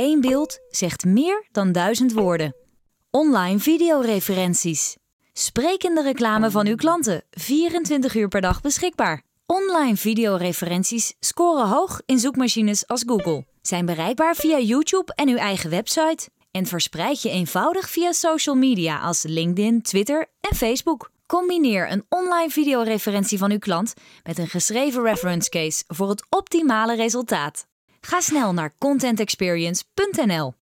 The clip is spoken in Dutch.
Eén beeld zegt meer dan duizend woorden. Online videoreferenties. Sprekende reclame van uw klanten, 24 uur per dag beschikbaar. Online videoreferenties scoren hoog in zoekmachines als Google. Zijn bereikbaar via YouTube en uw eigen website. En verspreid je eenvoudig via social media als LinkedIn, Twitter en Facebook. Combineer een online videoreferentie van uw klant met een geschreven reference case voor het optimale resultaat. Ga snel naar contentexperience.nl.